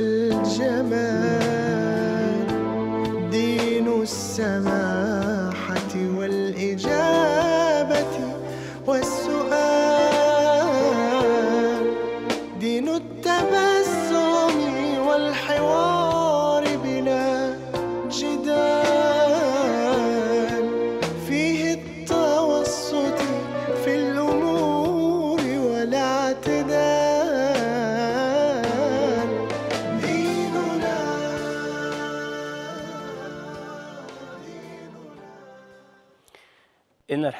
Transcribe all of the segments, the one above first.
والجمال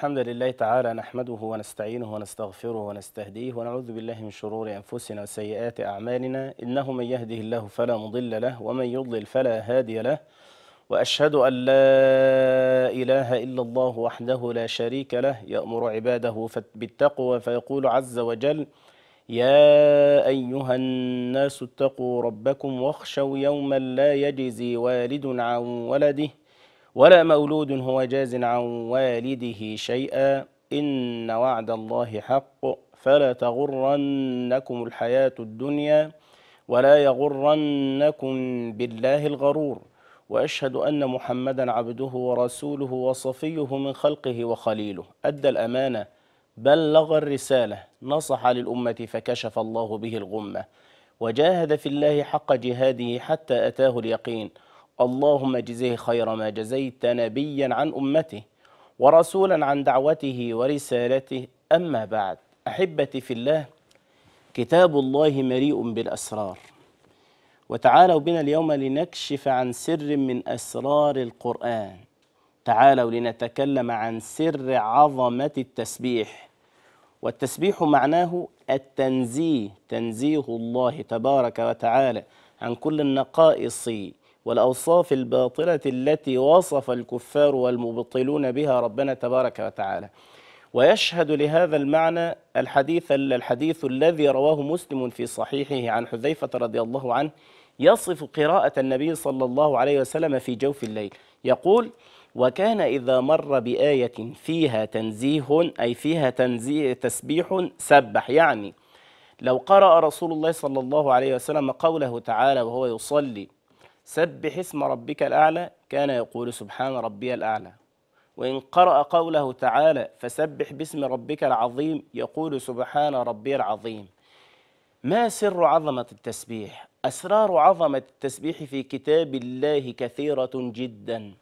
الحمد لله تعالى نحمده ونستعينه ونستغفره ونستهديه ونعوذ بالله من شرور أنفسنا وسيئات أعمالنا إنه من يهده الله فلا مضل له ومن يضلل فلا هادي له وأشهد أن لا إله إلا الله وحده لا شريك له يأمر عباده بالتقوى فيقول عز وجل يا أيها الناس اتقوا ربكم واخشوا يوما لا يجزي والد عن ولده ولا مولود هو جاز عن والده شيئا إن وعد الله حق فلا تغرنكم الحياة الدنيا ولا يغرنكم بالله الغرور وأشهد أن محمدا عبده ورسوله وصفيه من خلقه وخليله أدى الأمانة بلغ الرسالة نصح للأمة فكشف الله به الغمة وجاهد في الله حق جهاده حتى أتاه اليقين اللهم اجزه خير ما جزيت نبيا عن أمته ورسولا عن دعوته ورسالته أما بعد أحبتي في الله كتاب الله مليء بالأسرار وتعالوا بنا اليوم لنكشف عن سر من أسرار القرآن تعالوا لنتكلم عن سر عظمة التسبيح والتسبيح معناه التنزيه تنزيه الله تبارك وتعالى عن كل النقائص والأوصاف الباطلة التي وصف الكفار والمبطلون بها ربنا تبارك وتعالى ويشهد لهذا المعنى الحديث الحديث الذي رواه مسلم في صحيحه عن حذيفة رضي الله عنه يصف قراءة النبي صلى الله عليه وسلم في جوف الليل يقول وكان إذا مر بآية فيها تنزيه أي فيها تنزيه تسبيح سبح يعني لو قرأ رسول الله صلى الله عليه وسلم قوله تعالى وهو يصلي سبح اسم ربك الأعلى كان يقول سبحان ربي الأعلى وإن قرأ قوله تعالى فسبح باسم ربك العظيم يقول سبحان ربي العظيم ما سر عظمة التسبيح؟ أسرار عظمة التسبيح في كتاب الله كثيرة جدا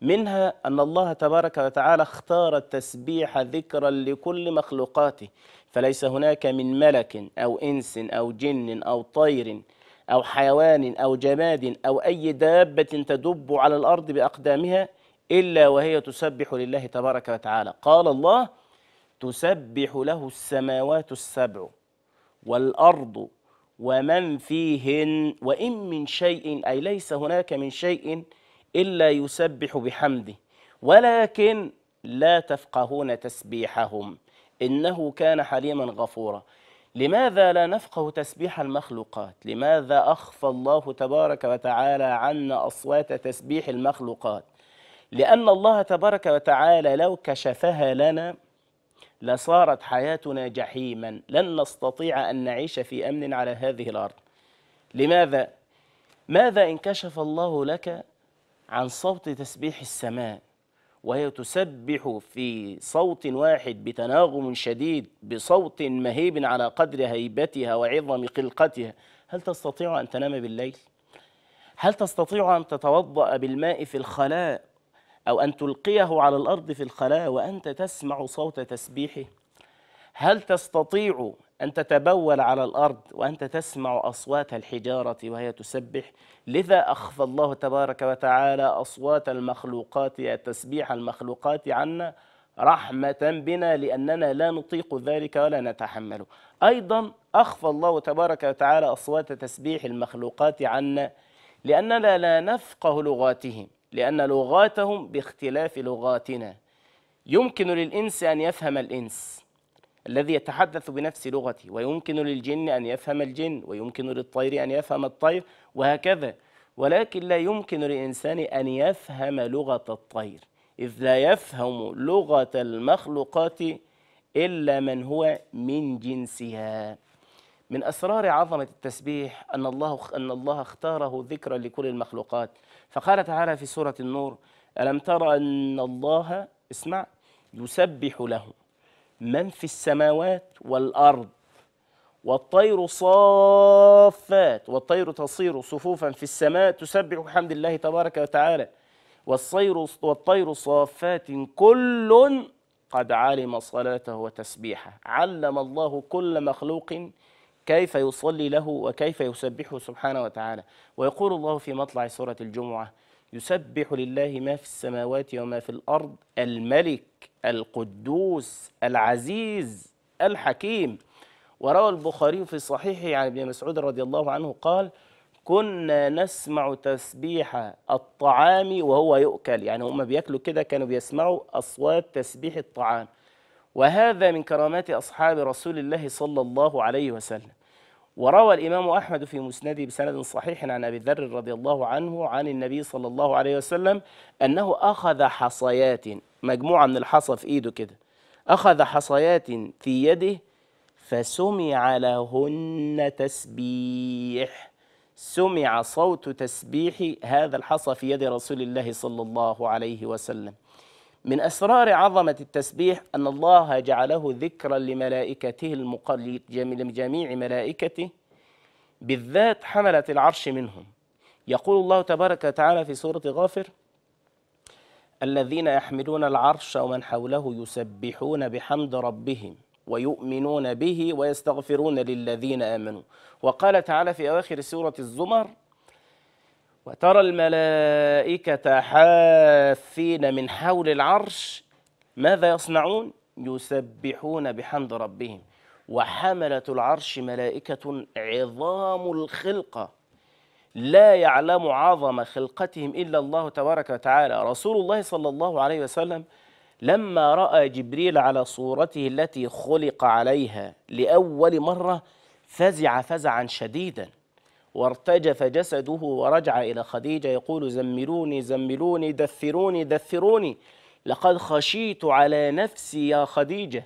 منها أن الله تبارك وتعالى اختار التسبيح ذكرا لكل مخلوقاته فليس هناك من ملك أو إنس أو جن أو طير أو حيوان أو جماد أو أي دابة تدب على الأرض بأقدامها إلا وهي تسبح لله تبارك وتعالى قال الله تسبح له السماوات السبع والأرض ومن فيهن وإن من شيء أي ليس هناك من شيء إلا يسبح بحمده ولكن لا تفقهون تسبيحهم إنه كان حليما غفورا لماذا لا نفقه تسبيح المخلوقات لماذا أخفى الله تبارك وتعالى عنا أصوات تسبيح المخلوقات لأن الله تبارك وتعالى لو كشفها لنا لصارت حياتنا جحيما لن نستطيع أن نعيش في أمن على هذه الأرض لماذا؟ ماذا إن كشف الله لك عن صوت تسبيح السماء وهي تسبح في صوت واحد بتناغم شديد بصوت مهيب على قدر هيبتها وعظم خلقتها هل تستطيع أن تنام بالليل؟ هل تستطيع أن تتوضأ بالماء في الخلاء أو أن تلقيه على الأرض في الخلاء وأنت تسمع صوت تسبيحه؟ هل تستطيع أن تتبول على الأرض وأنت تسمع أصوات الحجارة وهي تسبح لذا أخفى الله تبارك وتعالى أصوات المخلوقات تسبيح المخلوقات عنا رحمة بنا لأننا لا نطيق ذلك ولا نتحمله أيضا أخفى الله تبارك وتعالى أصوات تسبيح المخلوقات عنا لأننا لا نفقه لغاتهم لأن لغاتهم باختلاف لغاتنا يمكن للإنس أن يفهم الإنس الذي يتحدث بنفس لغتي ويمكن للجن أن يفهم الجن ويمكن للطير أن يفهم الطير وهكذا ولكن لا يمكن لإنسان أن يفهم لغة الطير إذ لا يفهم لغة المخلوقات إلا من هو من جنسها من أسرار عظمة التسبيح أن الله أن الله اختاره ذكرا لكل المخلوقات فقال تعالى في سورة النور ألم تر أن الله اسمع يسبح له من في السماوات والأرض والطير صافات والطير تصير صفوفا في السماء تسبح بحمد الله تبارك وتعالى والصير والطير صافات كل قد علم صلاته وتسبيحه علم الله كل مخلوق كيف يصلي له وكيف يسبحه سبحانه وتعالى ويقول الله في مطلع سورة الجمعة يسبح لله ما في السماوات وما في الأرض الملك القدوس العزيز الحكيم وروى البخاري في صحيحه عن ابن مسعود رضي الله عنه قال كنا نسمع تسبيح الطعام وهو يؤكل يعني هم بياكلوا كده كانوا بيسمعوا أصوات تسبيح الطعام وهذا من كرامات أصحاب رسول الله صلى الله عليه وسلم وروى الإمام أحمد في مسنده بسند صحيح عن أبي ذر رضي الله عنه عن النبي صلى الله عليه وسلم أنه أخذ حصيات مجموعة من الحصى في إيده كده أخذ حصيات في يده فسمع لهن تسبيح سمع صوت تسبيح هذا الحصى في يد رسول الله صلى الله عليه وسلم من أسرار عظمة التسبيح أن الله جعله ذكرا لملائكته المقلد لجميع ملائكته بالذات حملة العرش منهم يقول الله تبارك وتعالى في سورة غافر الذين يحملون العرش ومن حوله يسبحون بحمد ربهم ويؤمنون به ويستغفرون للذين آمنوا وقال تعالى في أواخر سورة الزمر وترى الملائكة حافين من حول العرش ماذا يصنعون؟ يسبحون بحمد ربهم وحملة العرش ملائكة عظام الخلقة لا يعلم عظم خلقتهم إلا الله تبارك وتعالى رسول الله صلى الله عليه وسلم لما رأى جبريل على صورته التي خلق عليها لأول مرة فزع فزعا شديدا وارتجف جسده ورجع إلى خديجة يقول زملوني زملوني دثروني دثروني لقد خشيت على نفسي يا خديجة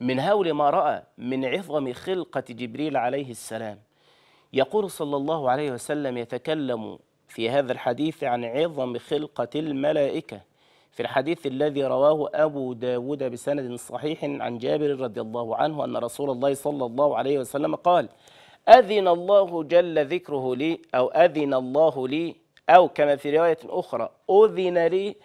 من هول ما رأى من عظم خلقة جبريل عليه السلام يقول صلى الله عليه وسلم يتكلم في هذا الحديث عن عظم خلقة الملائكة في الحديث الذي رواه أبو داود بسند صحيح عن جابر رضي الله عنه أن رسول الله صلى الله عليه وسلم قال أذن الله جل ذكره لي أو أذن الله لي أو كما في رواية أخرى أذن لي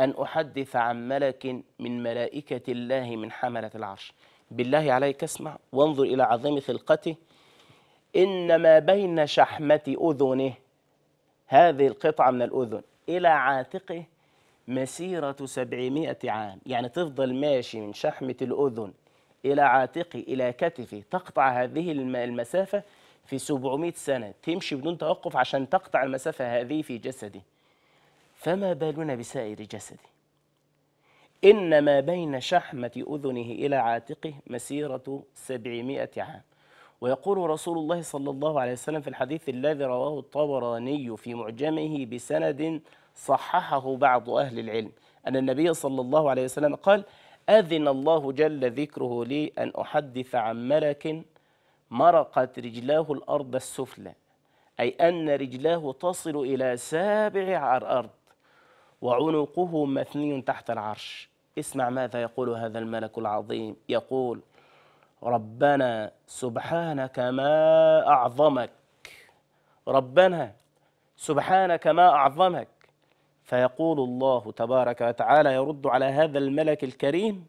أن أحدث عن ملك من ملائكة الله من حملة العرش بالله عليك اسمع وانظر إلى عظيم خلقته إنما بين شحمة أذنه هذه القطعة من الأذن إلى عاتقه مسيرة سبعمائة عام يعني تفضل ماشي من شحمة الأذن إلى عاتقي إلى كتفي تقطع هذه المسافة في 700 سنة تمشي بدون توقف عشان تقطع المسافة هذه في جسدي فما بالنا بسائر جسدي انما بين شحمة أذنه إلى عاتقه مسيرة 700 عام ويقول رسول الله صلى الله عليه وسلم في الحديث الذي رواه الطبراني في معجمه بسند صححه بعض أهل العلم أن النبي صلى الله عليه وسلم قال أذن الله جل ذكره لي أن أحدث عن ملك مرقت رجلاه الأرض السفلى أي أن رجلاه تصل إلى سابع الأرض وعنقه مثني تحت العرش اسمع ماذا يقول هذا الملك العظيم يقول ربنا سبحانك ما أعظمك ربنا سبحانك ما أعظمك فيقول الله تبارك وتعالى يرد على هذا الملك الكريم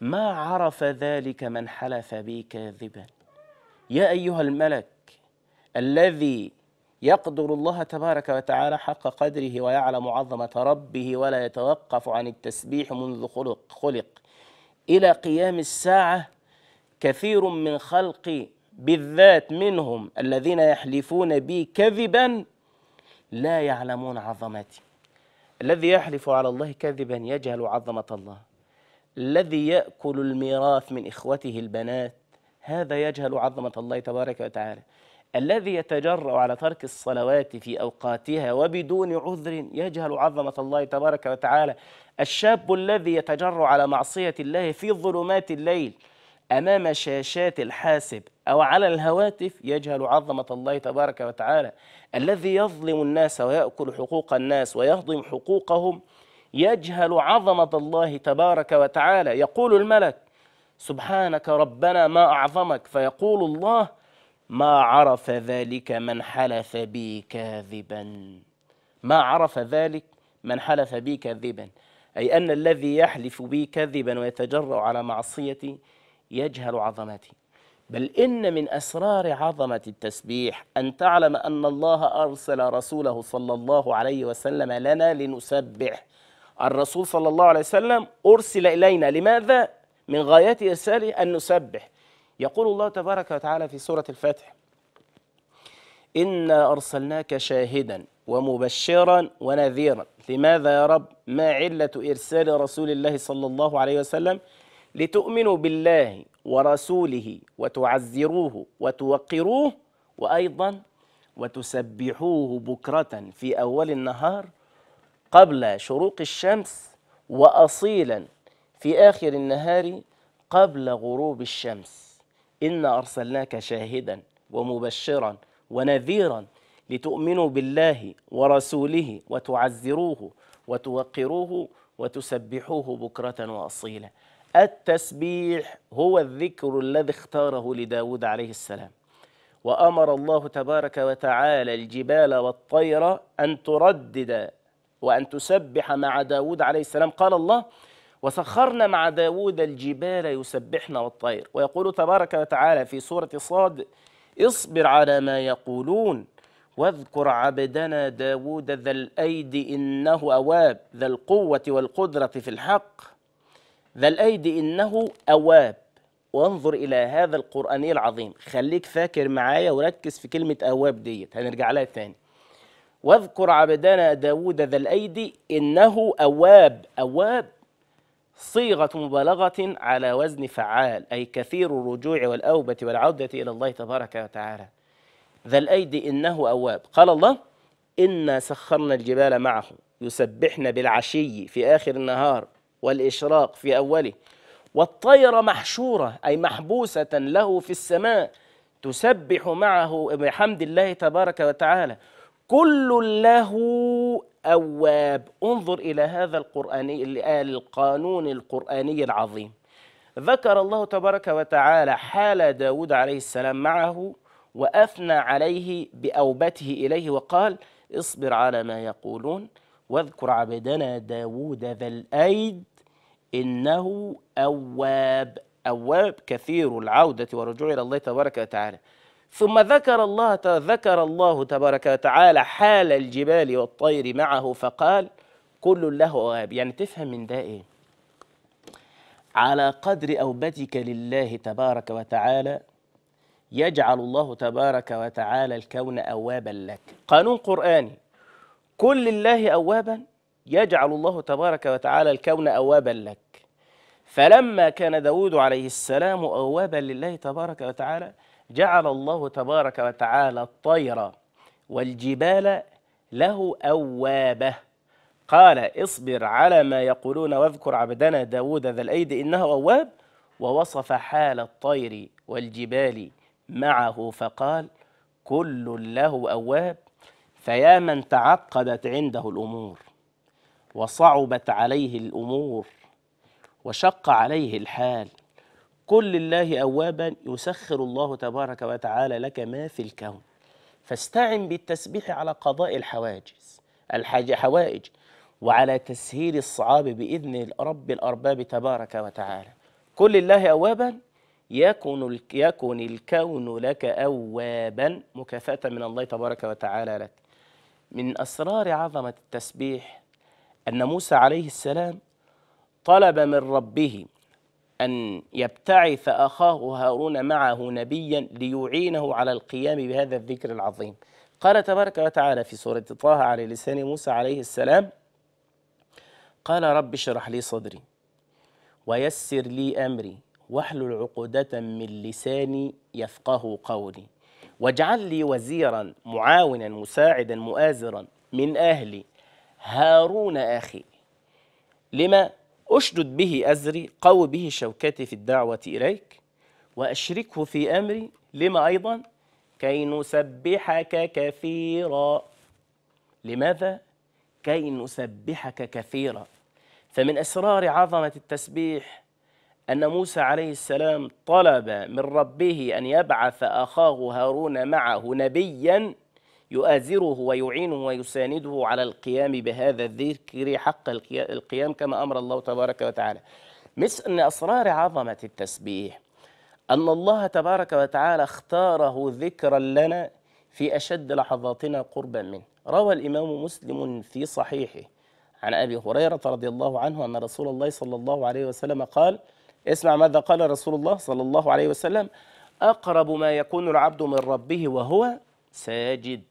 ما عرف ذلك من حلف بي كاذبا يا أيها الملك الذي يقدر الله تبارك وتعالى حق قدره ويعلم عظمة ربه ولا يتوقف عن التسبيح منذ خلق, خلق إلى قيام الساعة كثير من خلقي بالذات منهم الذين يحلفون بي كذبا لا يعلمون عظمتي الذي يحلف على الله كذبا يجهل عظمة الله الذي يأكل الميراث من إخوته البنات هذا يجهل عظمة الله تبارك وتعالى الذي يتجرأ على ترك الصلوات في أوقاتها وبدون عذر يجهل عظمة الله تبارك وتعالى الشاب الذي يتجرأ على معصية الله في ظلمات الليل أمام شاشات الحاسب أو على الهواتف يجهل عظمة الله تبارك وتعالى الذي يظلم الناس ويأكل حقوق الناس ويهضم حقوقهم يجهل عظمة الله تبارك وتعالى يقول الملك سبحانك ربنا ما أعظمك فيقول الله ما عرف ذلك من حلف بي كاذبا ما عرف ذلك من حلف بي كاذبا أي أن الذي يحلف بي كذبا ويتجرأ على معصيتي يجهل عظمتي بل إن من أسرار عظمة التسبيح أن تعلم أن الله أرسل رسوله صلى الله عليه وسلم لنا لنسبح الرسول صلى الله عليه وسلم أرسل إلينا لماذا؟ من غايات إرساله أن نسبح يقول الله تبارك وتعالى في سورة الفتح إنا أرسلناك شاهدا ومبشرا ونذيرا لماذا يا رب ما علة إرسال رسول الله صلى الله عليه وسلم؟ لتؤمنوا بالله ورسوله وتعزروه وتوقروه وأيضا وتسبحوه بكرة في أول النهار قبل شروق الشمس وأصيلا في آخر النهار قبل غروب الشمس إن أرسلناك شاهدا ومبشرا ونذيرا لتؤمنوا بالله ورسوله وتعزروه وتوقروه وتسبحوه بكرة وأصيلا التسبيح هو الذكر الذي اختاره لداود عليه السلام وأمر الله تبارك وتعالى الجبال والطير أن تردد وأن تسبح مع داود عليه السلام قال الله وسخرنا مع داود الجبال يسبحن والطير ويقول تبارك وتعالى في سورة صاد اصبر على ما يقولون واذكر عبدنا داود ذا الأيد إنه أواب ذا القوة والقدرة في الحق ذا الأيدي إنه أواب وانظر إلى هذا القرآن العظيم خليك فاكر معايا وركز في كلمة أواب ديت هنرجع لها تاني واذكر عبدنا داود ذا الأيدي إنه أواب أواب صيغة مبالغة على وزن فعال أي كثير الرجوع والأوبة والعودة إلى الله تبارك وتعالى ذا الأيدي إنه أواب قال الله إنا سخرنا الجبال معه يسبحن بالعشي في آخر النهار والإشراق في أوله والطير محشورة أي محبوسة له في السماء تسبح معه بحمد الله تبارك وتعالى كل له أواب انظر إلى هذا القرآني القانون القرآني العظيم ذكر الله تبارك وتعالى حال داود عليه السلام معه وأثنى عليه بأوبته إليه وقال اصبر على ما يقولون واذكر عبدنا داود ذا الأيد إنه أواب أواب كثير العودة والرجوع إلى الله تبارك وتعالى ثم ذكر الله ذكر الله تبارك وتعالى حال الجبال والطير معه فقال كل له أواب يعني تفهم من ده إيه على قدر أوبتك لله تبارك وتعالى يجعل الله تبارك وتعالى الكون أوابا لك قانون قرآني كل الله أوابا يجعل الله تبارك وتعالى الكون أوابا لك فلما كان داود عليه السلام أوابا لله تبارك وتعالى جعل الله تبارك وتعالى الطير والجبال له أوابة قال اصبر على ما يقولون واذكر عبدنا داود ذا الأيد إنه أواب ووصف حال الطير والجبال معه فقال كل له أواب فيا من تعقدت عنده الأمور وصعبت عليه الأمور وشق عليه الحال كل لله أوابا يسخر الله تبارك وتعالى لك ما في الكون فاستعن بالتسبيح على قضاء الحواجز الحوائج وعلى تسهيل الصعاب بإذن رب الأرباب تبارك وتعالى كل لله أوابا يكن يكن الكون لك أوابا مكافأة من الله تبارك وتعالى لك من أسرار عظمة التسبيح أن موسى عليه السلام طلب من ربه أن يبتعث أخاه هارون معه نبيا ليعينه على القيام بهذا الذكر العظيم قال تبارك وتعالى في سورة طه على لسان موسى عليه السلام قال رب اشرح لي صدري ويسر لي أمري واحلل عقدة من لساني يفقه قولي واجعل لي وزيرا معاونا مساعدا مؤازرا من أهلي هارون أخي لما أشدد به أزري قو به شوكتي في الدعوة إليك وأشركه في أمري لما أيضا كي نسبحك كثيرا لماذا؟ كي نسبحك كثيرا فمن أسرار عظمة التسبيح أن موسى عليه السلام طلب من ربه أن يبعث أخاه هارون معه نبياً يؤازره ويعينه ويسانده على القيام بهذا الذكر حق القيام كما أمر الله تبارك وتعالى مثل أن أسرار عظمة التسبيح أن الله تبارك وتعالى اختاره ذكرا لنا في أشد لحظاتنا قربا منه روى الإمام مسلم في صحيحه عن أبي هريرة رضي الله عنه أن رسول الله صلى الله عليه وسلم قال اسمع ماذا قال رسول الله صلى الله عليه وسلم أقرب ما يكون العبد من ربه وهو ساجد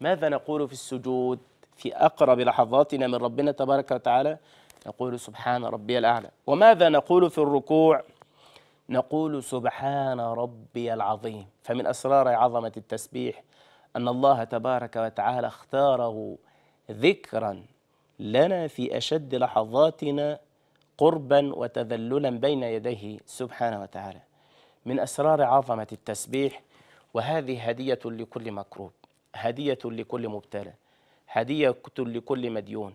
ماذا نقول في السجود في أقرب لحظاتنا من ربنا تبارك وتعالى نقول سبحان ربي الأعلى وماذا نقول في الركوع نقول سبحان ربي العظيم فمن أسرار عظمة التسبيح أن الله تبارك وتعالى اختاره ذكرا لنا في أشد لحظاتنا قربا وتذللا بين يديه سبحانه وتعالى من أسرار عظمة التسبيح وهذه هدية لكل مكروب هدية لكل مبتلى هدية لكل مديون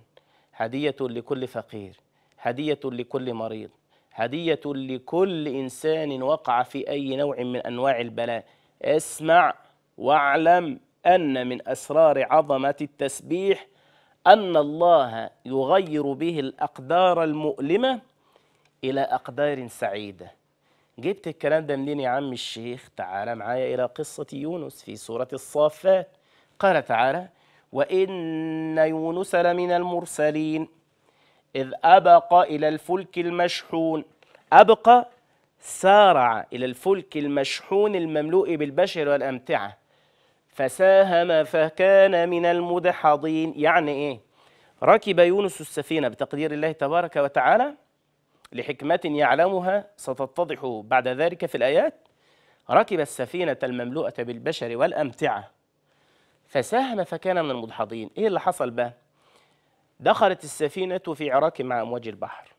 هدية لكل فقير هدية لكل مريض هدية لكل إنسان وقع في أي نوع من أنواع البلاء اسمع واعلم أن من أسرار عظمة التسبيح أن الله يغير به الأقدار المؤلمة إلى أقدار سعيدة جبت الكلام ده منين يا عم الشيخ تعال معايا إلى قصة يونس في سورة الصافات قال تعالى وإن يونس لمن المرسلين إذ أبق إلى الفلك المشحون أبقى سارع إلى الفلك المشحون المملوء بالبشر والأمتعة فساهم فكان من المدحضين يعني إيه؟ ركب يونس السفينة بتقدير الله تبارك وتعالى لحكمة يعلمها ستتضح بعد ذلك في الآيات ركب السفينة المملوءة بالبشر والأمتعة فساهم فكان من المدحضين ايه اللي حصل بقى دخلت السفينة في عراك مع أمواج البحر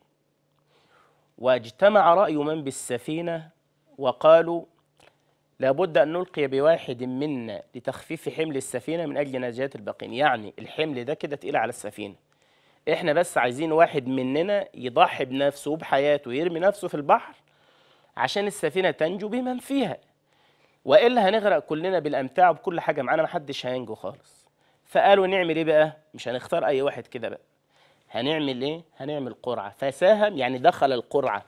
واجتمع رأي من بالسفينة وقالوا لابد أن نلقي بواحد منا لتخفيف حمل السفينة من أجل نجاة الباقين يعني الحمل ده كده تقيل على السفينة إحنا بس عايزين واحد مننا يضحي بنفسه وبحياته يرمي نفسه في البحر عشان السفينة تنجو بمن فيها والا هنغرق كلنا بالامتاع وبكل حاجه معانا محدش هينجو خالص فقالوا نعمل ايه بقى مش هنختار اي واحد كده بقى هنعمل ايه هنعمل قرعه فساهم يعني دخل القرعه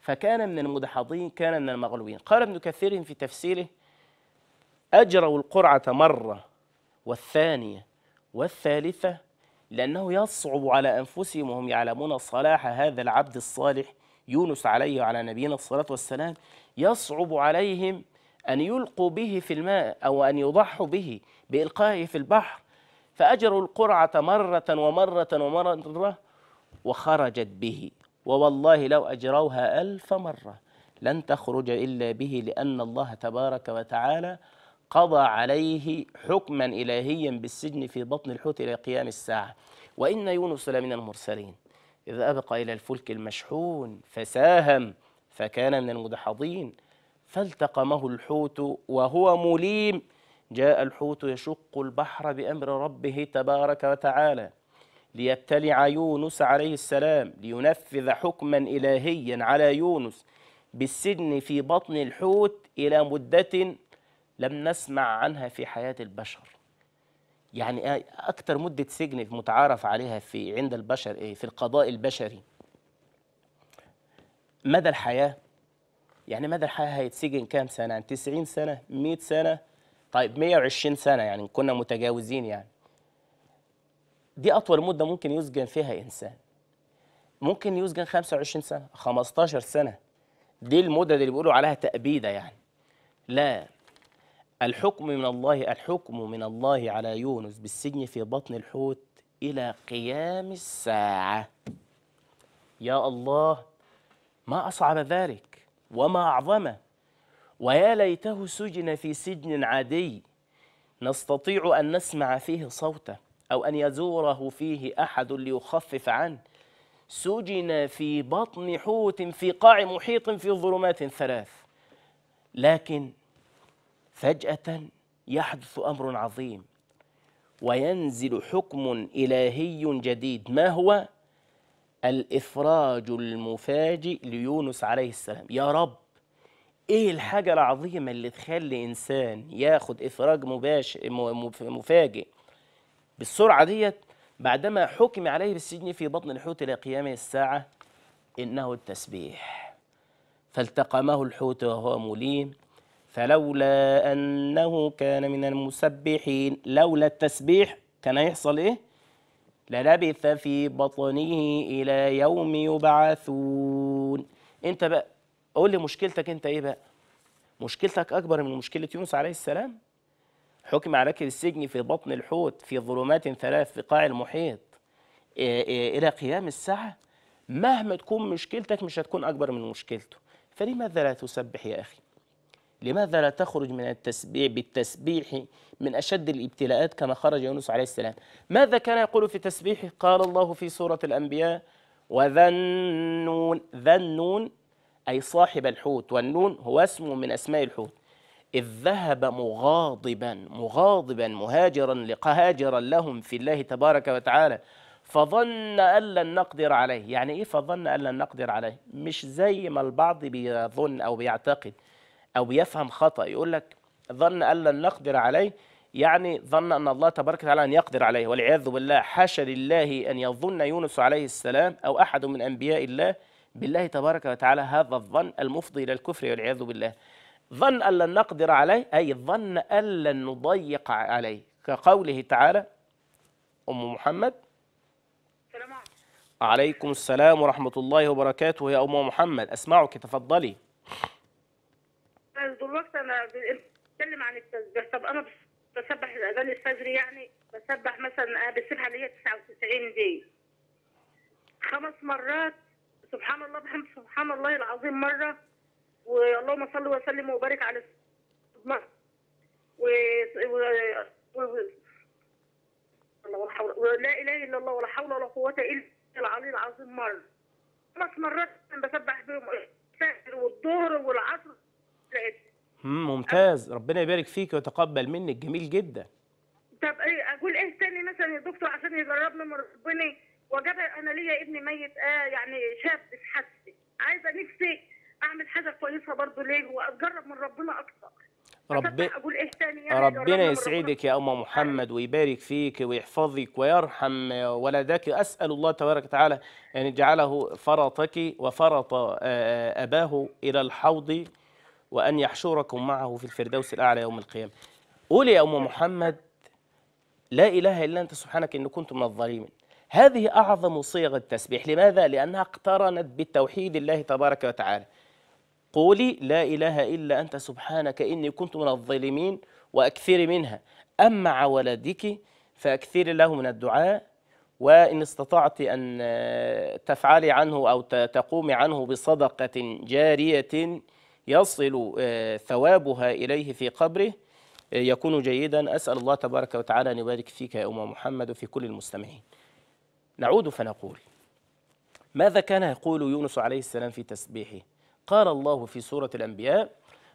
فكان من المدحضين كان من المغلوبين قال ابن كثير في تفسيره اجروا القرعه مره والثانيه والثالثه لانه يصعب على انفسهم وهم يعلمون صلاح هذا العبد الصالح يونس عليه وعلى نبينا الصلاه والسلام يصعب عليهم أن يلقوا به في الماء أو أن يضحوا به بإلقائه في البحر فأجروا القرعة مرة ومرة ومرة وخرجت به ووالله لو أجروها ألف مرة لن تخرج إلا به لأن الله تبارك وتعالى قضى عليه حكما إلهيا بالسجن في بطن الحوت إلى قيام الساعة وإن يونس لمن المرسلين إذ أبقى إلى الفلك المشحون فساهم فكان من المدحضين فالتقمه الحوت وهو مليم جاء الحوت يشق البحر بأمر ربه تبارك وتعالى ليبتلع يونس عليه السلام لينفذ حكما إلهيا على يونس بالسجن في بطن الحوت إلى مدة لم نسمع عنها في حياة البشر يعني أكثر مدة سجن متعارف عليها في عند البشر إيه في القضاء البشري مدى الحياة يعني مدى الحياه هيتسجن كام سنه يعني 90 سنه 100 سنه طيب 120 سنه يعني كنا متجاوزين يعني دي اطول مده ممكن يسجن فيها انسان ممكن يسجن 25 سنه 15 سنه دي المده اللي بيقولوا عليها تأبيده يعني لا الحكم من الله الحكم من الله على يونس بالسجن في بطن الحوت إلى قيام الساعة يا الله ما أصعب ذلك وما أعظمه ويا ليته سجن في سجن عادي نستطيع أن نسمع فيه صوته أو أن يزوره فيه أحد ليخفف عنه سجن في بطن حوت في قاع محيط في ظلمات ثلاث لكن فجأة يحدث أمر عظيم وينزل حكم إلهي جديد ما هو؟ الإفراج المفاجئ ليونس عليه السلام يا رب إيه الحاجة العظيمة اللي تخلي إنسان ياخد إفراج مباشر مفاجئ بالسرعة ديت بعدما حكم عليه بالسجن في بطن الحوت إلى قيام الساعة إنه التسبيح فالتقمه الحوت وهو مليم فلولا أنه كان من المسبحين لولا التسبيح كان هيحصل إيه؟ للبث في بطنه إلى يوم يبعثون أنت بقى قول لي مشكلتك أنت إيه بقى مشكلتك أكبر من مشكلة يونس عليه السلام حكم عليك بالسجن في بطن الحوت في ظلمات ثلاث في قاع المحيط آه، آه، إلى قيام الساعة مهما تكون مشكلتك مش هتكون أكبر من مشكلته فلماذا لا تسبح يا أخي لماذا لا تخرج من التسبيح بالتسبيح من أشد الابتلاءات كما خرج يونس عليه السلام ماذا كان يقول في تسبيحه قال الله في سورة الأنبياء وذنون ذنون أي صاحب الحوت والنون هو اسم من أسماء الحوت إذ ذهب مغاضبا مغاضبا مهاجرا لقهاجرا لهم في الله تبارك وتعالى فظن أن لن نقدر عليه يعني إيه فظن أن لن نقدر عليه مش زي ما البعض بيظن أو بيعتقد أو يفهم خطأ يقول لك ظن أن لن نقدر عليه يعني ظن أن الله تبارك وتعالى أن يقدر عليه والعياذ بالله حاشا لله أن يظن يونس عليه السلام أو أحد من أنبياء الله بالله تبارك وتعالى هذا الظن المفضي إلى الكفر والعياذ بالله ظن أن لن نقدر عليه أي ظن أن لن نضيق عليه كقوله تعالى أم محمد السلام عليكم عليكم السلام ورحمة الله وبركاته يا أم محمد أسمعك تفضلي دلوقتي انا بتكلم عن التسبيح طب انا بسبح اذان الفجر يعني بسبح مثلا بسبحه اللي هي 99 دي خمس مرات سبحان الله بحمد سبحان الله العظيم مره واللهم صل وسلم وبارك على و ولا اله الا الله ولا حول ولا قوه الا العلي العظيم مره خمس مرات بسبح بهم الفجر والظهر والعصر ممتاز ربنا يبارك فيك ويتقبل منك جميل جدا طب ايه اقول ايه تاني مثلا يا دكتور عشان يجربني من ربنا وجاب انا ليا ابني ميت اه يعني شاب في حادثه عايزه نفسي اعمل حاجه كويسه برضه ليه واتجرب من ربنا اكتر رب... اقول ايه تاني يعني ربنا يسعدك يا ام محمد ويبارك فيك ويحفظك ويرحم ولدك اسال الله تبارك وتعالى ان يجعله فرطك وفرط آه، آه، اباه الى الحوض وأن يحشركم معه في الفردوس الأعلى يوم القيامة قولي يا أم محمد لا إله إلا أنت سبحانك إن كنت من الظالمين هذه أعظم صيغ التسبيح لماذا؟ لأنها اقترنت بتوحيد الله تبارك وتعالى قولي لا إله إلا أنت سبحانك إني كنت من الظالمين وأكثر منها أما مع ولدك فأكثر له من الدعاء وإن استطعت أن تفعلي عنه أو تقومي عنه بصدقة جارية يصل آه، ثوابها إليه في قبره آه، يكون جيدا أسأل الله تبارك وتعالى أن يبارك فيك يا أم محمد وفي كل المستمعين نعود فنقول ماذا كان يقول يونس عليه السلام في تسبيحه قال الله في سورة الأنبياء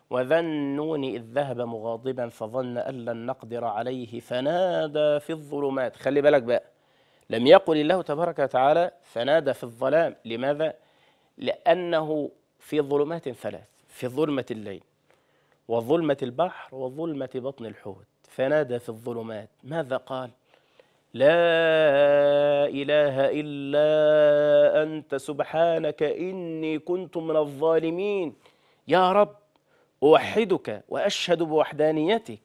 وذا النون إذ ذهب مغاضبا فظن أن لن نقدر عليه فنادى في الظلمات خلي بالك بقى لم يقل الله تبارك وتعالى فنادى في الظلام لماذا؟ لأنه في ظلمات ثلاث في ظلمة الليل وظلمة البحر وظلمة بطن الحوت فنادى في الظلمات ماذا قال لا إله إلا أنت سبحانك إني كنت من الظالمين يا رب أوحدك وأشهد بوحدانيتك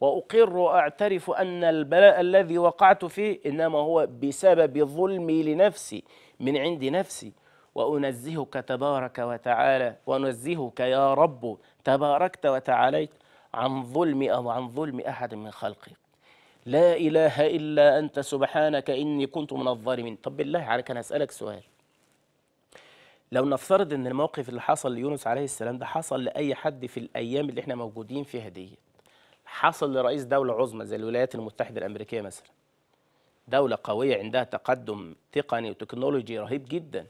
وأقر أعترف أن البلاء الذي وقعت فيه إنما هو بسبب ظلمي لنفسي من عند نفسي وأنزهك تبارك وتعالى وأنزهك يا رب تباركت وتعاليت عن ظلم أو عن ظلم أحد من خلقي. لا إله إلا أنت سبحانك إني كنت من الظالمين طب بالله عليك أنا أسألك سؤال لو نفترض أن الموقف اللي حصل ليونس عليه السلام ده حصل لأي حد في الأيام اللي احنا موجودين فيها دي حصل لرئيس دولة عظمى زي الولايات المتحدة الأمريكية مثلا دولة قوية عندها تقدم تقني وتكنولوجي رهيب جدا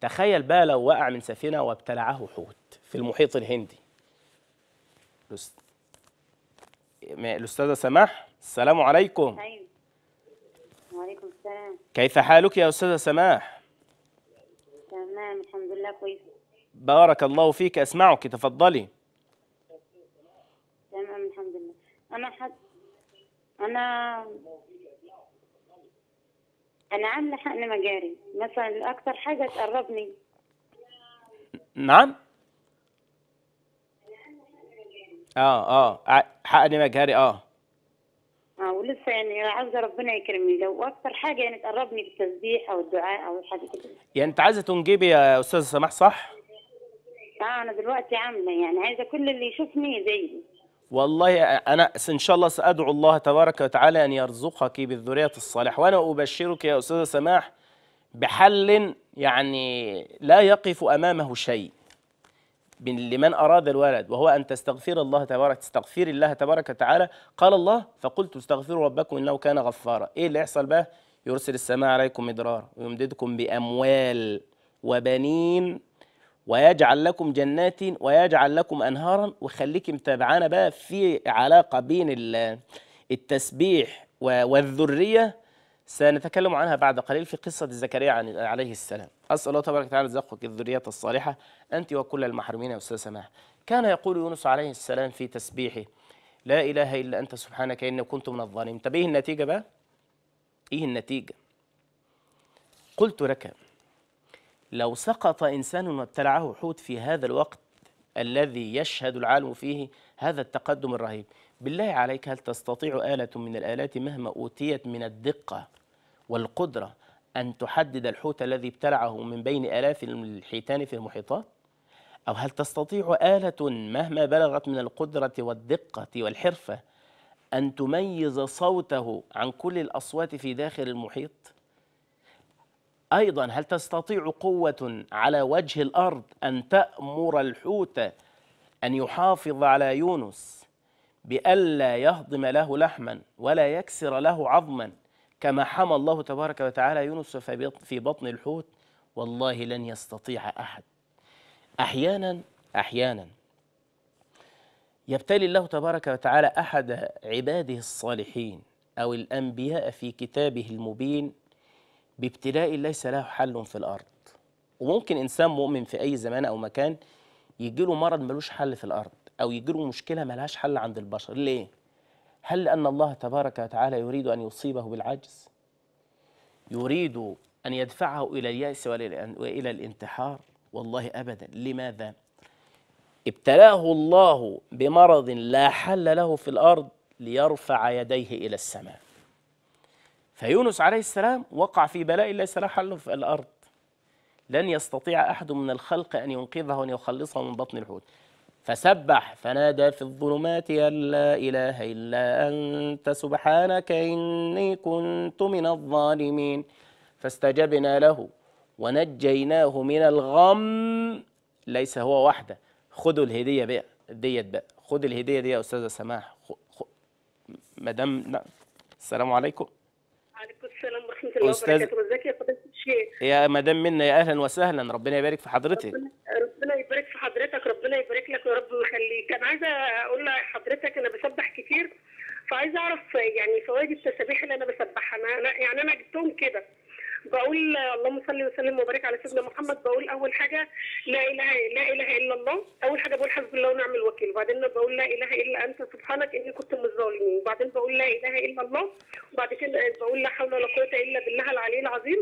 تخيل بقى لو وقع من سفينة وابتلعه حوت في المحيط الهندي الأستاذة سماح السلام عليكم أيوة وعليكم السلام كيف حالك يا أستاذة سماح؟ تمام الحمد لله كويس بارك الله فيك أسمعك تفضلي تمام الحمد لله أنا حد أنا أنا عاملة حقن مجاري مثلا اكثر حاجة تقربني نعم اه اه حقن مجاري اه اه ولسه يعني عاوزه ربنا يكرمني لو اكثر حاجه يعني تقربني بالتسبيح او الدعاء او حاجه كده يعني انت عايزه تنجبي يا استاذه سماح صح؟ اه انا دلوقتي عامله يعني عايزه كل اللي يشوفني زيي والله أنا إن شاء الله سأدعو الله تبارك وتعالى أن يرزقك بالذرية الصالحة وأنا أبشرك يا أستاذة سماح بحل يعني لا يقف أمامه شيء لمن أراد الولد وهو أن تستغفر الله تبارك تستغفر الله تبارك وتعالى قال الله فقلت استغفروا ربكم إنه كان غفارا إيه اللي يحصل بقى يرسل السماء عليكم مدرارا ويمددكم بأموال وبنين ويجعل لكم جنات ويجعل لكم انهارا وخليك متابعانا بقى في علاقه بين التسبيح والذريه سنتكلم عنها بعد قليل في قصه زكريا عليه السلام اسال الله تبارك وتعالى رزقك الذريه الصالحه انت وكل المحرومين يا استاذ سماح كان يقول يونس عليه السلام في تسبيحه لا اله الا انت سبحانك اني كنت من الظالمين طب ايه النتيجه بقى ايه النتيجه قلت لك لو سقط إنسان وابتلعه حوت في هذا الوقت الذي يشهد العالم فيه هذا التقدم الرهيب بالله عليك هل تستطيع آلة من الآلات مهما أوتيت من الدقة والقدرة أن تحدد الحوت الذي ابتلعه من بين آلاف الحيتان في المحيطات؟ أو هل تستطيع آلة مهما بلغت من القدرة والدقة والحرفة أن تميز صوته عن كل الأصوات في داخل المحيط؟ أيضا هل تستطيع قوة على وجه الأرض أن تأمر الحوت أن يحافظ على يونس بألا يهضم له لحما ولا يكسر له عظما كما حمى الله تبارك وتعالى يونس في بطن الحوت والله لن يستطيع أحد أحيانا أحيانا يبتلي الله تبارك وتعالى أحد عباده الصالحين أو الأنبياء في كتابه المبين بابتلاء ليس له حل في الأرض وممكن إنسان مؤمن في أي زمان أو مكان يجي له مرض ملوش حل في الأرض أو يجي له مشكلة ملهاش حل عند البشر ليه؟ هل لأن الله تبارك وتعالى يريد أن يصيبه بالعجز؟ يريد أن يدفعه إلى اليأس وإلى الانتحار؟ والله أبدا لماذا؟ ابتلاه الله بمرض لا حل له في الأرض ليرفع يديه إلى السماء فيونس عليه السلام وقع في بلاء ليس له حل في الأرض لن يستطيع أحد من الخلق أن ينقذه وأن يخلصه من بطن الحوت فسبح فنادى في الظلمات أن لا إله إلا أنت سبحانك إني كنت من الظالمين فاستجبنا له ونجيناه من الغم ليس هو وحده خذوا الهدية بقى ديت بقى خد الهدية دي يا أستاذة سماح مدام نعم. السلام عليكم السلام ورحمه الله أستاذ... وبركاته ازيك يا فضيله الشيخ يا مدام منا يا اهلا وسهلا ربنا يبارك في حضرتك ربنا, يبارك في حضرتك ربنا يبارك لك يا رب ويخليك انا عايزه اقول لحضرتك انا بسبح كتير فعايزه اعرف يعني فوائد التسابيح اللي انا بسبحها انا يعني انا جبتهم كده بقول اللهم صل وسلم وبارك على سيدنا محمد بقول اول حاجه لا اله لا اله الا الله اول حاجه بقول حسبي الله ونعم الوكيل وبعدين بقول لا اله الا انت سبحانك اني كنت من الظالمين وبعدين بقول لا اله الا الله وبعد كده بقول لا حول ولا قوه الا بالله العلي العظيم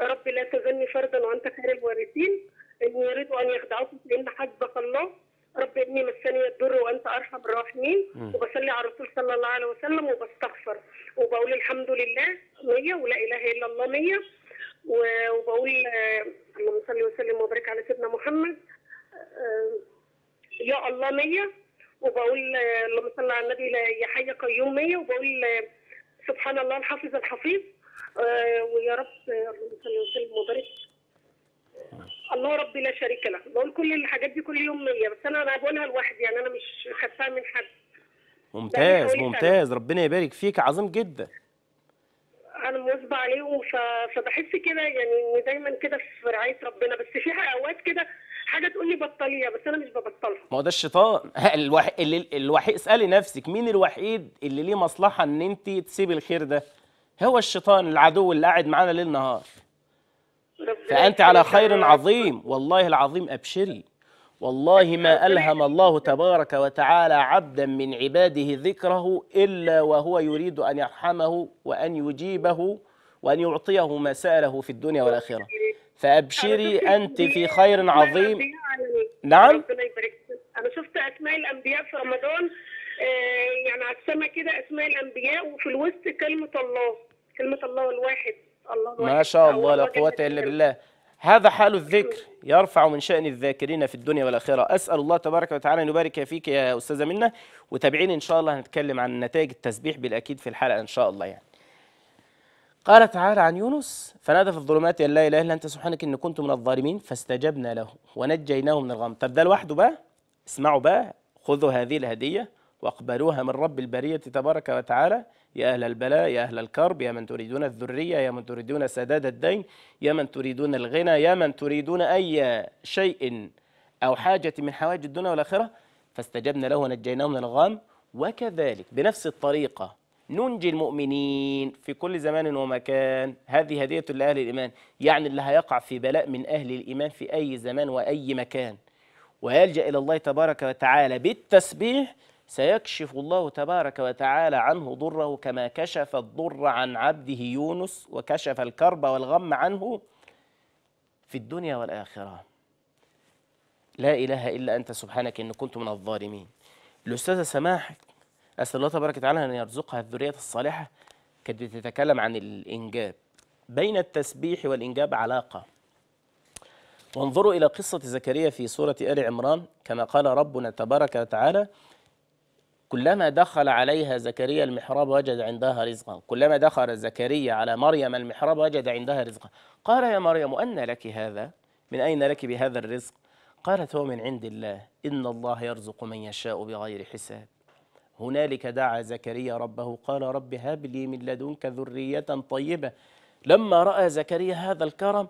رب لا تزني فردا وانت خير الوارثين ان يريدوا ان يخدعوكم فان حسبك الله رب ابني مسني الضر وانت ارحم الراحمين وبصلي على الرسول صلى الله عليه وسلم وبستغفر وبقول الحمد لله 100 ولا اله الا الله 100 وبقول آه، اللهم صل وسلم وبارك على سيدنا محمد آه، يا الله 100 وبقول آه، اللهم صل على النبي يا حي قيوم 100 وبقول سبحان الله الحافظ الحفيظ ويا رب اللهم صل وسلم وبارك الله ربي لا شريك له بقول كل الحاجات دي كل يوم ليا بس انا بقولها لوحدي يعني انا مش خفاها من حد ممتاز يعني ممتاز فعلا. ربنا يبارك فيك عظيم جدا انا مواظبه عليهم فبحس كده يعني ان دايما كده في رعايه ربنا بس في اوقات كده حاجه تقول لي بطليها بس انا مش ببطلها ما هو ده الشيطان الوح... الوحيد الوح... اسالي نفسك مين الوحيد اللي ليه مصلحه ان انت تسيبي الخير ده هو الشيطان العدو اللي قاعد معانا ليل نهار فأنت على خير عظيم والله العظيم أبشري والله ما ألهم الله تبارك وتعالى عبدا من عباده ذكره إلا وهو يريد أن يرحمه وأن يجيبه وأن يعطيه ما سأله في الدنيا والآخرة فأبشري أنت في خير عظيم نعم أنا شفت أسماء الأنبياء في رمضان آه، يعني على السماء كده أسماء الأنبياء وفي الوسط كلمة الله كلمة الله الواحد ما شاء الله لا قوة إلا بالله هذا حال الذكر يرفع من شأن الذاكرين في الدنيا والآخرة أسأل الله تبارك وتعالى أن يبارك فيك يا أستاذة منة وتابعين إن شاء الله هنتكلم عن نتائج التسبيح بالأكيد في الحلقة إن شاء الله يعني قال تعالى عن يونس فنادى في الظلمات أن لا إله إلا أنت سبحانك إن كنت من الظالمين فاستجبنا له ونجيناه من الغم طب ده لوحده بقى اسمعوا بقى خذوا هذه الهدية واقبلوها من رب البرية تبارك وتعالى يا أهل البلاء يا أهل الكرب يا من تريدون الذرية يا من تريدون سداد الدين يا من تريدون الغنى يا من تريدون أي شيء أو حاجة من حوائج الدنيا والآخرة فاستجبنا له ونجيناه من الغام وكذلك بنفس الطريقة ننجي المؤمنين في كل زمان ومكان هذه هدية لأهل الإيمان يعني اللي هيقع في بلاء من أهل الإيمان في أي زمان وأي مكان ويلجأ إلى الله تبارك وتعالى بالتسبيح سيكشف الله تبارك وتعالى عنه ضره كما كشف الضر عن عبده يونس وكشف الكرب والغم عنه في الدنيا والآخرة لا إله إلا أنت سبحانك إن كنت من الظالمين الأستاذة سماح أسأل الله تبارك وتعالى أن يرزقها الذرية الصالحة كانت بتتكلم عن الإنجاب بين التسبيح والإنجاب علاقة وانظروا إلى قصة زكريا في سورة آل عمران كما قال ربنا تبارك وتعالى كلما دخل عليها زكريا المحراب وجد عندها رزقا كلما دخل زكريا على مريم المحراب وجد عندها رزقا قال يا مريم أن لك هذا من أين لك بهذا الرزق قالت هو من عند الله إن الله يرزق من يشاء بغير حساب هنالك دعا زكريا ربه قال رب هب لي من لدنك ذرية طيبة لما رأى زكريا هذا الكرم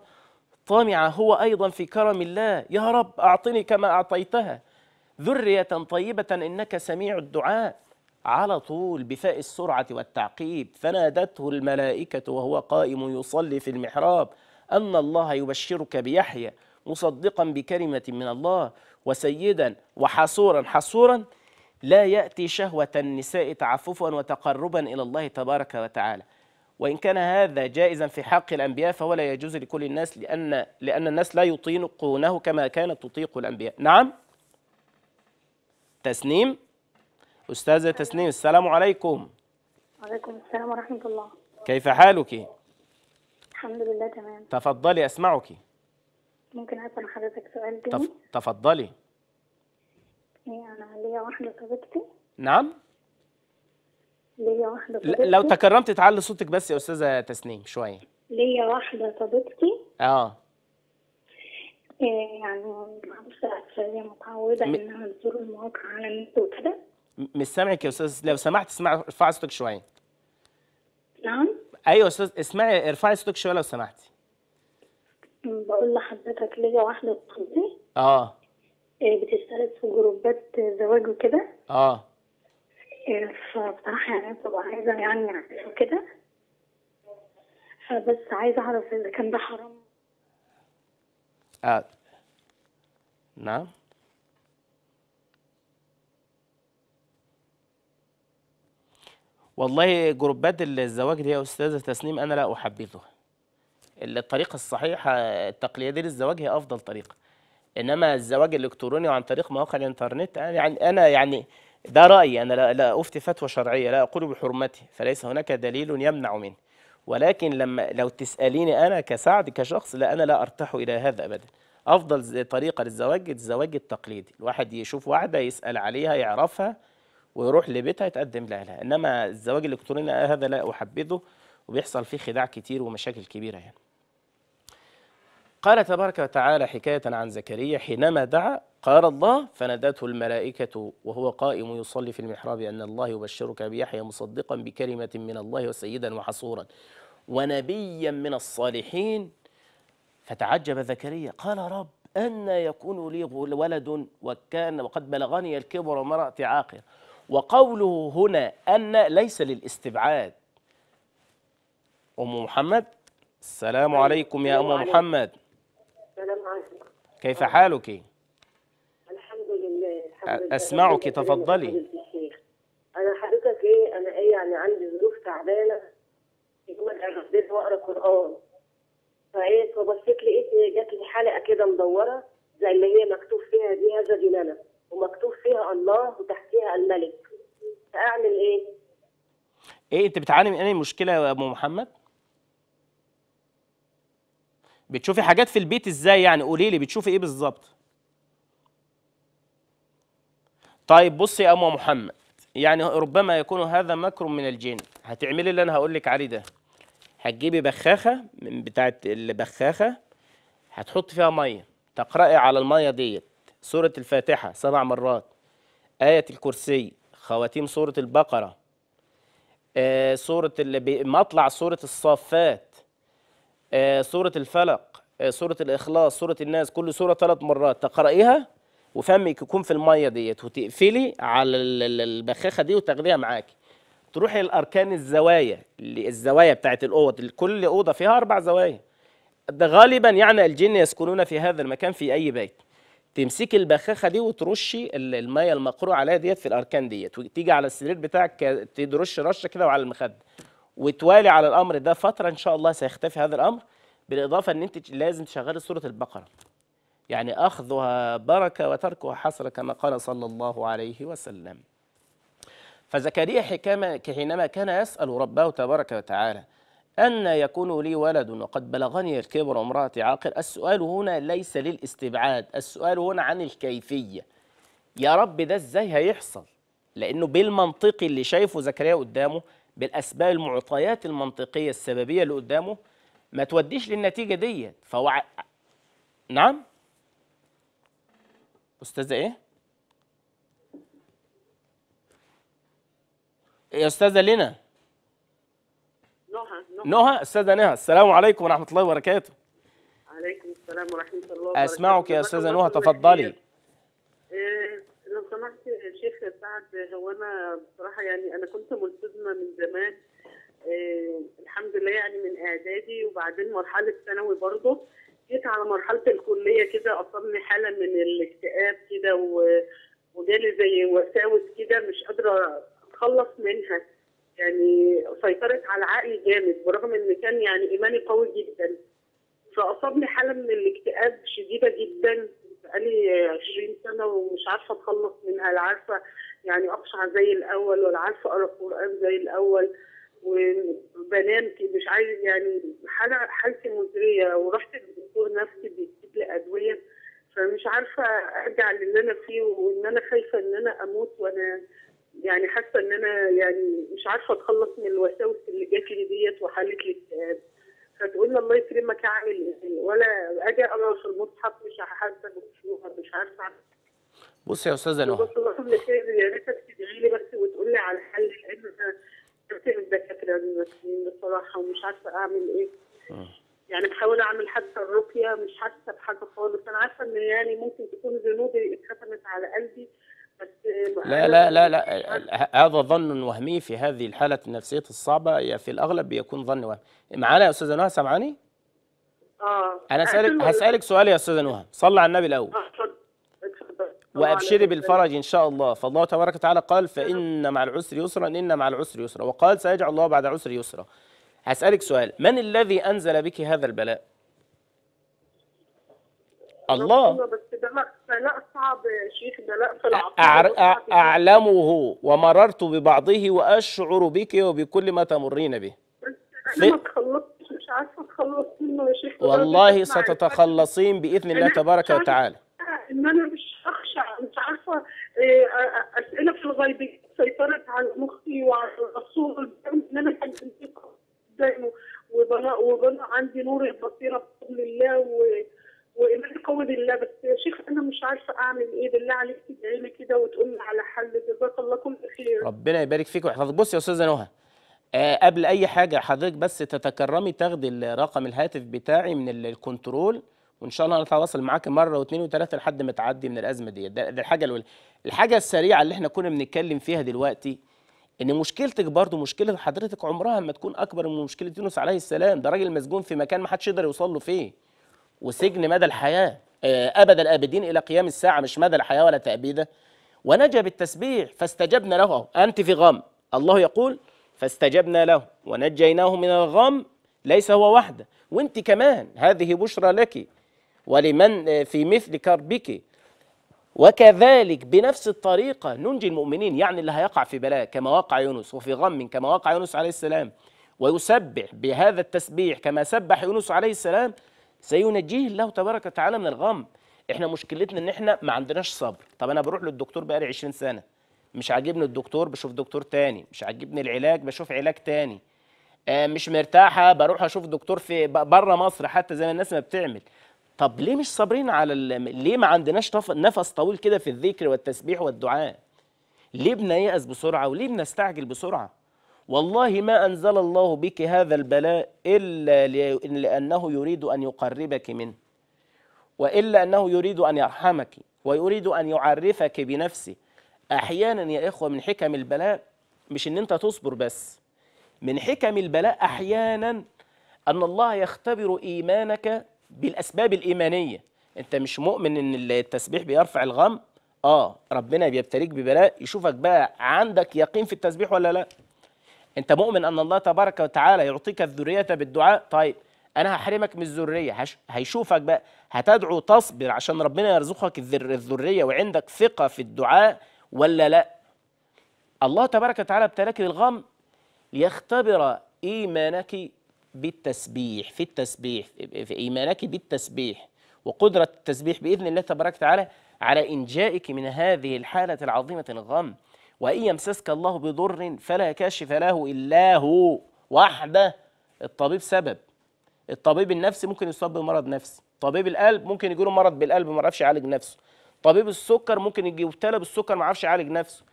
طمع هو أيضا في كرم الله يا رب أعطني كما أعطيتها ذرية طيبة إنك سميع الدعاء على طول بفاء السرعة والتعقيب فنادته الملائكة وهو قائم يصلي في المحراب أن الله يبشرك بيحيى مصدقا بكلمة من الله وسيدا وحصورا حصورا لا يأتي شهوة النساء تعففا وتقربا إلى الله تبارك وتعالى وإن كان هذا جائزا في حق الأنبياء فهو لا يجوز لكل الناس لأن, لأن الناس لا يطيقونه كما كانت تطيق الأنبياء نعم تسنيم أستاذة تسنيم السلام عليكم وعليكم السلام ورحمة الله كيف حالك؟ الحمد لله تمام تفضلي أسمعك ممكن أسأل حضرتك سؤال تاني؟ تف... تفضلي إيه، أنا ليا واحدة صديقتي نعم ليا واحدة صديقتي لو تكرمت تعلي صوتك بس يا أستاذة تسنيم شوية ليا واحدة صديقتي اه إيه، يعني هي يعني متعوده انها تزور المواقع على النت وكده مش سامعك يا استاذ لو سمحت اسمعي ارفعي صوتك شويه نعم ايوه يا استاذ اسمعي ارفعي صوتك شويه لو سمحتي بقول لحضرتك ليا واحده صاحبتي اه إيه، بتشتغل في جروبات زواج وكده اه إيه، فبصراحه يعني ببقى عايزه يعني كده فبس عايزه اعرف اذا كان ده حرام آه. نعم والله جروبات الزواج دي يا استاذه تسنيم انا لا احبذها الطريقه الصحيحه التقليديه للزواج هي افضل طريقه انما الزواج الالكتروني وعن طريق مواقع الانترنت يعني انا يعني ده رايي انا لا, لا افتي فتوى شرعيه لا اقول بحرمته فليس هناك دليل يمنع منه ولكن لما لو تساليني انا كسعد كشخص لا انا لا ارتاح الى هذا ابدا افضل طريقه للزواج الزواج التقليدي الواحد يشوف واحده يسال عليها يعرفها ويروح لبيتها يتقدم لها, انما الزواج الالكتروني هذا لا احبذه وبيحصل فيه خداع كتير ومشاكل كبيره يعني قال تبارك وتعالى حكايه عن زكريا حينما دعا قال الله فنادته الملائكة وهو قائم يصلي في المحراب أن الله يبشرك بيحيى مصدقا بكلمة من الله وسيدا وحصورا ونبيا من الصالحين فتعجب زكريا قال رب أن يكون لي ولد وكان وقد بلغني الكبر ومرأتي عاقر وقوله هنا أن ليس للاستبعاد أم محمد السلام عليكم يا أم محمد السلام عليكم كيف حالك؟ اسمعك تفضلي انا حضرتك ايه انا ايه يعني عندي ظروف تعبانه يوم اجدد واقرا قران فايه فبصيت لقيت جات لي حلقه كده مدوره زي اللي هي مكتوب فيها دي هذا ديننا ومكتوب فيها الله وتحتيها الملك فاعمل ايه؟ ايه انت بتعاني من اي مشكله يا ابو محمد؟ بتشوفي حاجات في البيت ازاي يعني قولي لي بتشوفي ايه بالظبط؟ طيب بصي يا ام محمد يعني ربما يكون هذا مكر من الجن هتعملي اللي انا هقول لك عليه ده هتجيبي بخاخه من بتاعه البخاخه هتحط فيها ميه تقراي على الميه ديت سوره الفاتحه سبع مرات ايه الكرسي خواتيم سوره البقره آه سوره اللي مطلع سوره الصافات آه سوره الفلق آه سوره الاخلاص سوره الناس كل سوره ثلاث مرات تقرايها وفمك يكون في الميه ديت وتقفلي على البخاخه دي وتاخديها معاكي تروحي لاركان الزوايا الزوايا بتاعه الاوض كل اوضه فيها اربع زوايا ده غالبا يعني الجن يسكنون في هذا المكان في اي بيت تمسكي البخاخه دي وترشي الميه المقروء عليها ديت في الاركان ديت وتيجي على السرير بتاعك ترش رشه كده وعلى المخده وتوالي على الامر ده فتره ان شاء الله سيختفي هذا الامر بالاضافه ان انت لازم تشغلي سوره البقره يعني أخذها بركة وتركها حسرة كما قال صلى الله عليه وسلم فزكريا حينما كان يسأل ربه تبارك وتعالى أن يكون لي ولد وقد بلغني الكبر وامرأتي عاقر السؤال هنا ليس للاستبعاد السؤال هنا عن الكيفية يا رب ده ازاي هيحصل لأنه بالمنطقي اللي شايفه زكريا قدامه بالأسباب المعطيات المنطقية السببية اللي قدامه ما توديش للنتيجة ديت فهو نعم أستاذة إيه؟, إيه؟ يا أستاذة لينا نهى نهى أستاذة نهى السلام عليكم ورحمة الله وبركاته عليكم السلام ورحمة الله وبركاته أسمعك يا أستاذة نهى تفضلي إيه، لو سمحت شيخ سعد هو أنا بصراحة يعني أنا كنت ملتزمة من زمان إيه، الحمد لله يعني من إعدادي وبعدين مرحلة ثانوي برضه جيت على مرحله الكليه كده اصابني حاله من الاكتئاب كده و... وجالي زي وساوس كده مش قادره اتخلص منها يعني سيطرت على عقلي جامد برغم ان كان يعني ايماني قوي جدا فاصابني حاله من الاكتئاب شديده جدا بقالي 20 سنه ومش عارفه اتخلص منها لا عارفه يعني اقشع زي الاول ولا عارفه اقرا قران زي الاول وبنام مش عايز يعني حاله حالتي مزريه ورحت للدكتور نفسي بيكتب لي ادويه فمش عارفه ارجع للي انا فيه وان انا خايفه ان انا اموت وانا يعني حاسه ان انا يعني مش عارفه اتخلص من الوساوس اللي جات لي ديت وحاله الاكتئاب فتقول لي الله يكرمك اعمل ايه ولا اجي اقرا في المصحف مش حاسه مش عارفه بصي يا استاذه نهى بس يا ريتك تدعي لي بس وتقول لي على حل لان بتقل الدكاتره المسلمين بصراحه ومش عارفه اعمل ايه آه. يعني بحاول اعمل حتى الرقيه مش حاسه بحاجه خالص انا عارفه ان يعني ممكن تكون ذنوبي اتختمت على قلبي بس لا لا لا لا هذا ظن وهمي في هذه الحالة النفسية الصعبة في الأغلب بيكون ظن وهمي معانا يا أستاذة نهى سامعاني؟ آه أنا أسألك هسألك سؤال يا أستاذة نهى صلى على النبي الأول آه. وابشري بالفرج ان شاء الله فالله تبارك وتعالى قال فان مع العسر يسرا ان مع العسر يسرا وقال سيجعل الله بعد العسر يسرا هسالك سؤال من الذي انزل بك هذا البلاء الله بس بلاء صعب يا شيخ بلاء في اعلمه ومررت ببعضه واشعر بك وبكل ما تمرين به بس انا ما تخلصتش مش عارفه اتخلص منه يا شيخ والله ستتخلصين باذن الله تبارك وتعالى ان انا مش اخشى مش عارفه آه، آه، اسئله في الغيب سيطرت على مخي وعلى الرسول ان انا كنت عندي قدامه وبناء عندي نور البصيره بفضل الله و... وإيمان قوي بالله بس يا شيخ أنا مش عارفة أعمل إيه بالله عليك تدعي لي كده وتقول لي على حل جزاك الله كل خير ربنا يبارك فيك وحضرتك بصي يا أستاذة نهى أه قبل أي حاجة حضرتك بس تتكرمي تاخدي رقم الهاتف بتاعي من الكنترول وان شاء الله هنتواصل معاك مره واثنين وثلاثه لحد ما تعدي من الازمه دي ده, ده الحاجه الأولى. الحاجه السريعه اللي احنا كنا بنتكلم فيها دلوقتي ان مشكلتك برضو مشكله حضرتك عمرها ما تكون اكبر من مشكله يونس عليه السلام ده راجل مسجون في مكان ما حدش يقدر يوصل له فيه وسجن مدى الحياه آه، ابد الابدين الى قيام الساعه مش مدى الحياه ولا تابيده ونجا بالتسبيح فاستجبنا له انت في غم الله يقول فاستجبنا له ونجيناه من الغم ليس هو وحده وانت كمان هذه بشرى لك ولمن آه، في مثل كربك وكذلك بنفس الطريقة ننجي المؤمنين يعني اللي هيقع في بلاء كما وقع يونس وفي غم كما وقع يونس عليه السلام ويسبح بهذا التسبيح كما سبح يونس عليه السلام سينجيه الله تبارك وتعالى من الغم احنا مشكلتنا ان احنا ما عندناش صبر طب انا بروح للدكتور بقالي 20 سنه مش عاجبني الدكتور بشوف دكتور تاني مش عاجبني العلاج بشوف علاج تاني آه، مش مرتاحه بروح اشوف دكتور في بره مصر حتى زي ما الناس ما بتعمل طب ليه مش صابرين على ليه ما عندناش نفس طويل كده في الذكر والتسبيح والدعاء ليه بنيأس بسرعة وليه بنستعجل بسرعة والله ما أنزل الله بك هذا البلاء إلا لأنه يريد أن يقربك منه وإلا أنه يريد أن يرحمك ويريد أن يعرفك بنفسه أحيانا يا إخوة من حكم البلاء مش إن أنت تصبر بس من حكم البلاء أحيانا أن الله يختبر إيمانك بالاسباب الايمانيه انت مش مؤمن ان التسبيح بيرفع الغم اه ربنا بيبتليك ببلاء يشوفك بقى عندك يقين في التسبيح ولا لا انت مؤمن ان الله تبارك وتعالى يعطيك الذريه بالدعاء طيب انا هحرمك من الذريه هش... هيشوفك بقى هتدعو تصبر عشان ربنا يرزقك الذريه وعندك ثقه في الدعاء ولا لا الله تبارك وتعالى ابتلاك بالغم ليختبر ايمانك بالتسبيح في التسبيح في إيمانك بالتسبيح وقدرة التسبيح بإذن الله تبارك وتعالى على إنجائك من هذه الحالة العظيمة الغم وإن يمسسك الله بضر فلا كاشف له إلا هو وحده الطبيب سبب الطبيب النفسي ممكن يصاب بمرض نفسي طبيب القلب ممكن يجيله مرض بالقلب ما يعرفش يعالج نفسه طبيب السكر ممكن يبتلى بالسكر ما يعرفش يعالج نفسه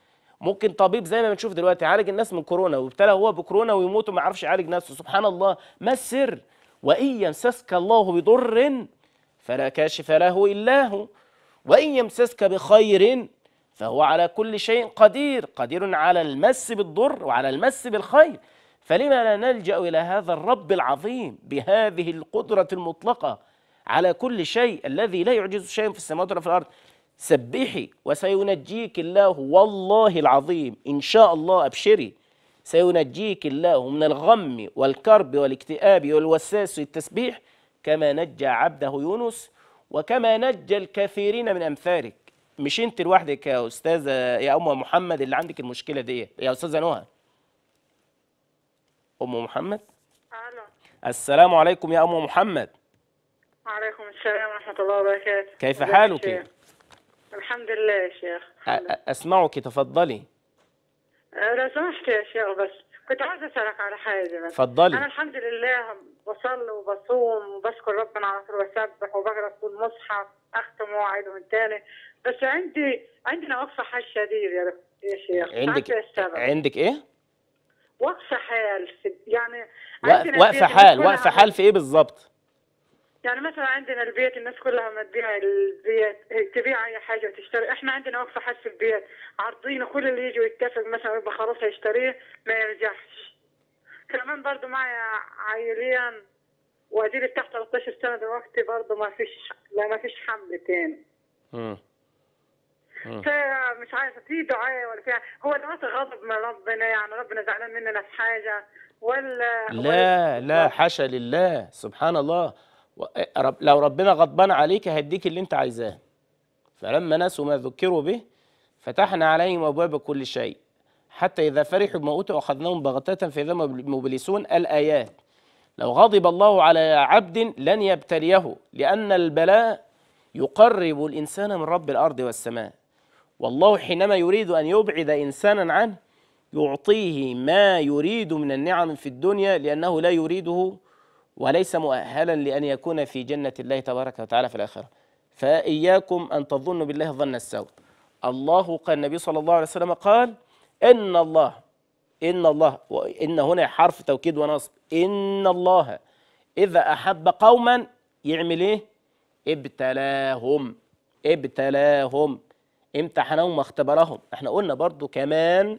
ممكن طبيب زي ما بنشوف دلوقتي يعالج الناس من كورونا وابتلى هو بكورونا ويموت وما يعرفش يعالج نفسه سبحان الله ما السر وان يمسسك الله بضر فلا كاشف له الا هو وان يمسسك بخير فهو على كل شيء قدير قدير على المس بالضر وعلى المس بالخير فلما لا نلجا الى هذا الرب العظيم بهذه القدره المطلقه على كل شيء الذي لا يعجز شيء في السماوات ولا في الارض سبحي وسينجيك الله والله العظيم إن شاء الله أبشري سينجيك الله من الغم والكرب والاكتئاب والوساس والتسبيح كما نجى عبده يونس وكما نجى الكثيرين من أمثالك مش أنت لوحدك يا أستاذة يا أم محمد اللي عندك المشكلة دي يا أستاذة نهى أم محمد أهلا السلام عليكم يا أم محمد وعليكم السلام ورحمة الله وبركاته كيف حالك؟ الحمد لله يا شيخ أسمعك تفضلي أه، لو سمحت يا شيخ بس كنت عايزة أسألك على حاجة بس أنا الحمد لله بصلي وبصوم وبشكر ربنا على طول وبسبح وبقرأ في المصحف أختم واعيد من تاني بس عندي عندنا وقفة حال شديد يا رب يا شيخ عندك عندك إيه؟ وقفة حال يعني وقفة حال وقفة حال في إيه بالظبط؟ يعني مثلا عندنا البيت الناس كلها ما تبيع البيت تبيع اي حاجه وتشتري احنا عندنا وقفه حد في البيت عارضين كل اللي يجي ويتفق مثلا يبقى خلاص هيشتريه ما يرجعش كمان برضه معي عائليا واديلي بتاع 13 سنه دلوقتي برضه ما فيش لا ما فيش حمل تاني امم مش عارفه في دعاء ولا في هو دلوقتي غضب من ربنا يعني ربنا زعلان مننا في حاجه ولا لا ولا لا حاشا لله سبحان الله لو ربنا غضبان عليك هديك اللي انت عايزاه فلما نسوا ما ذكروا به فتحنا عليهم ابواب كل شيء حتى اذا فرحوا بما اوتوا اخذناهم بغتة فاذا مبلسون الايات لو غضب الله على عبد لن يبتليه لان البلاء يقرب الانسان من رب الارض والسماء والله حينما يريد ان يبعد انسانا عنه يعطيه ما يريد من النعم في الدنيا لانه لا يريده وليس مؤهلا لأن يكون في جنة الله تبارك وتعالى في الآخرة فإياكم أن تظنوا بالله ظن السوء الله قال النبي صلى الله عليه وسلم قال إن الله إن الله وإن هنا حرف توكيد ونصب إن الله إذا أحب قوما يعمل إيه؟ ابتلاهم ابتلاهم امتحنهم واختبرهم احنا قلنا برضو كمان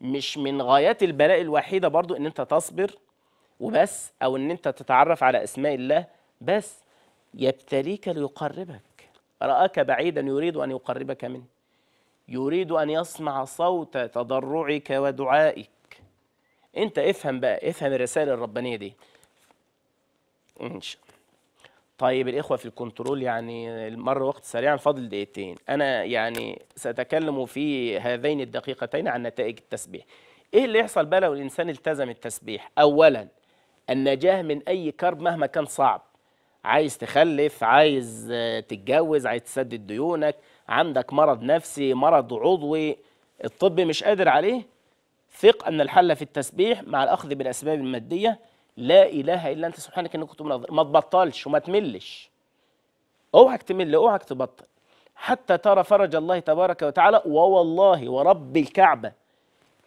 مش من غايات البلاء الوحيدة برضو ان انت تصبر وبس او ان انت تتعرف على اسماء الله بس يبتليك ليقربك راك بعيدا يريد ان يقربك منه يريد ان يسمع صوت تضرعك ودعائك انت افهم بقى افهم الرساله الربانيه دي ان شاء الله طيب الاخوه في الكنترول يعني مر وقت سريعا فاضل دقيقتين انا يعني ساتكلم في هذين الدقيقتين عن نتائج التسبيح ايه اللي يحصل بقى لو الانسان التزم التسبيح اولا النجاة من أي كرب مهما كان صعب عايز تخلف عايز آه، تتجوز عايز تسدد ديونك عندك مرض نفسي مرض عضوي الطب مش قادر عليه ثق أن الحل في التسبيح مع الأخذ بالأسباب المادية لا إله إلا أنت سبحانك إنك كنت ما تبطلش وما تملش اوعك تمل اوعك تبطل حتى ترى فرج الله تبارك وتعالى ووالله ورب الكعبه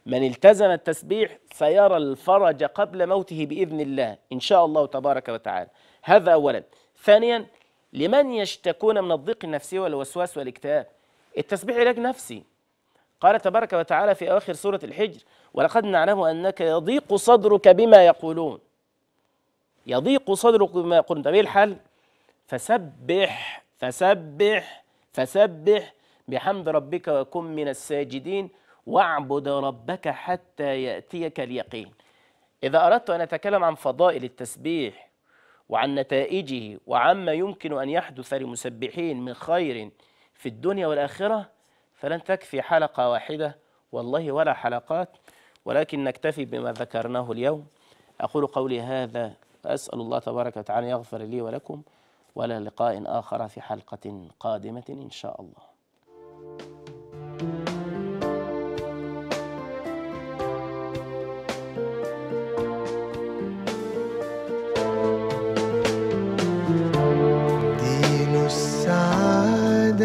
من التزم التسبيح سيرى الفرج قبل موته بإذن الله إن شاء الله تبارك وتعالى هذا أولا ثانيا لمن يشتكون من الضيق النفسي والوسواس والاكتئاب التسبيح علاج نفسي قال تبارك وتعالى في أواخر سورة الحجر ولقد نعلم أنك يضيق صدرك بما يقولون يضيق صدرك بما يقولون طيب إيه الحل؟ فسبح فسبح فسبح بحمد ربك وكن من الساجدين واعبد ربك حتى يأتيك اليقين إذا أردت أن أتكلم عن فضائل التسبيح وعن نتائجه وعما يمكن أن يحدث للمسبحين من خير في الدنيا والآخرة فلن تكفي حلقة واحدة والله ولا حلقات ولكن نكتفي بما ذكرناه اليوم أقول قولي هذا أسأل الله تبارك وتعالى يغفر لي ولكم ولا لقاء آخر في حلقة قادمة إن شاء الله thank you